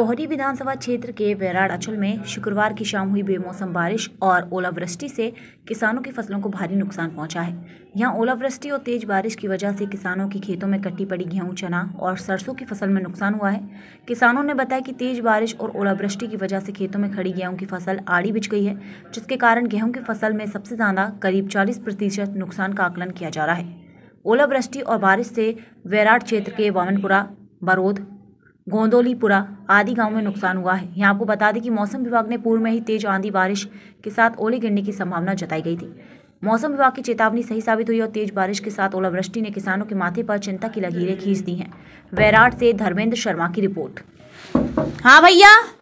कोहरी विधानसभा क्षेत्र के वैराड अचल में शुक्रवार की शाम हुई बेमौसम बारिश और ओलावृष्टि से किसानों की फसलों को भारी नुकसान पहुंचा है यहां ओलावृष्टि और तेज बारिश की वजह से किसानों के खेतों में कट्टी पड़ी गेहूं चना और सरसों की फसल में नुकसान हुआ है किसानों ने बताया कि तेज बारिश और ओलावृष्टि की वजह से खेतों में खड़ी गेहूँ की फसल आड़ी बिछ गई है जिसके कारण गेहूँ की फसल में सबसे ज़्यादा करीब चालीस प्रतिशत नुकसान का आकलन किया जा रहा है ओलावृष्टि और बारिश से वैराड क्षेत्र के वामनपुरा बरोद गोंदोलीपुरा आदि गांव में नुकसान हुआ है यहाँ आपको बता दें कि मौसम विभाग ने पूर्व में ही तेज आंधी बारिश के साथ ओले गिरने की संभावना जताई गई थी मौसम विभाग की चेतावनी सही साबित हुई और तेज बारिश के साथ ओलावृष्टि ने किसानों के माथे पर चिंता की लकीरें खींच दी हैं वैराट से धर्मेंद्र शर्मा की रिपोर्ट हाँ भैया